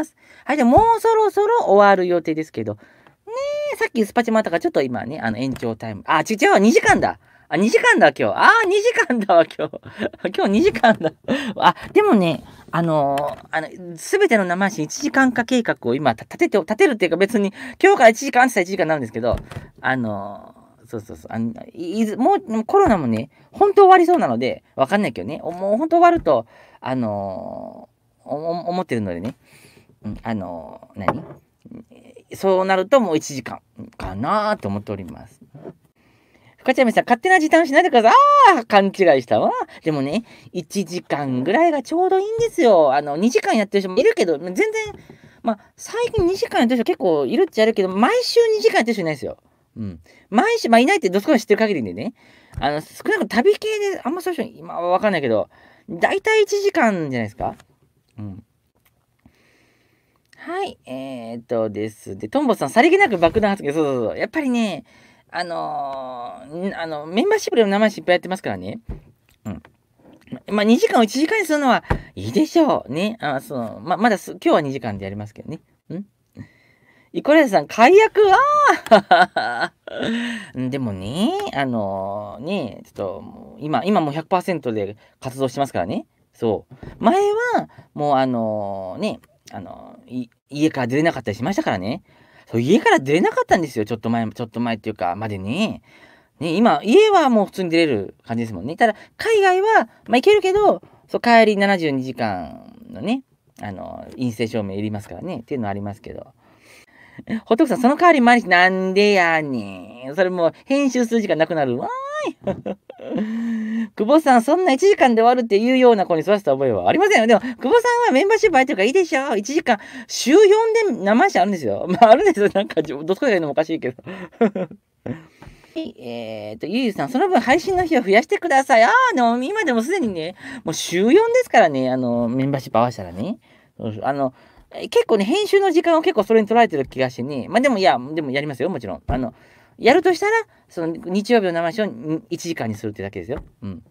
ます。はい、じゃあもうそろそろ終わる予定ですけど、ねえ、さっきスパチマタがちょっと今ね、あの延長タイム、あ、違う、2時間だ。あ、2時間だ、今日。あ、あ、2時間だわ、今日。今日2時間だ。あ、でもね、あのー、あの、すべての生足1時間化計画を今立てて、立てるっていうか別に、今日から1時間あって1時間なんですけど、あのー、そうそうそう、あの、いず、もう、コロナもね、本当終わりそうなので、わかんないけどね、もう本当終わると、あのー、思ってるのでね。あの何そうなるともう1時間かなと思っております。深ちゃみさん、勝手な時短しないでください。ああ、勘違いしたわ。でもね、1時間ぐらいがちょうどいいんですよ。あの、2時間やってる人もいるけど、全然、まあ、最近2時間やってる人結構いるっちゃあるけど、毎週2時間やってる人いないですよ。うん。毎週、まあ、いないってどこか知ってる限りでね。あの、少なくとも旅系で、あんまそういう人、今はわかんないけど、大体1時間じゃないですか。うん。はい、えー、っとですで、トンボさん、さりげなく爆弾発言、そうそうそう、やっぱりね、あのー、あのメンバーシップでも生失敗やってますからね。うんまあ、2時間を1時間にするのはいいでしょう。ね。あそのままだ今日は2時間でやりますけどね。んイコレさん、解約ああ でもね、あのー、ね、ちょっと、今、今もう100%で活動してますからね。そう。前は、もうあのー、ね、あの、家から出れなかったりしましたからね。そう家から出れなかったんですよ。ちょっと前、ちょっと前っていうか、までね。ね、今、家はもう普通に出れる感じですもんね。ただ、海外は、まあ、行けるけど、そう帰り72時間のね、あの、陰性証明いりますからね、っていうのありますけど。ほトクさん、その代わり毎日なんでやねん。それもう編集する時間なくなるわー。い 久保さん、そんな1時間で終わるっていうような子に育てた覚えはありませんよ。でも、久保さんはメンバーシップ入ってるからいいでしょ。1時間、週4で生社あるんですよ。まあ、あるんですよ。なんか、どこで言うのもおかしいけど。えっ、ー、と、ゆゆさん、その分配信の日を増やしてください。ああ、でも今でもすでにね、もう週4ですからね、あの、メンバーシップ合わせたらね。あの、結構ね、編集の時間を結構それに取られてる気がしに、ね。まあでもいや、でもやりますよ、もちろん。あの、やるとしたら、その日曜日の生ショー1時間にするってだけですよ。うん。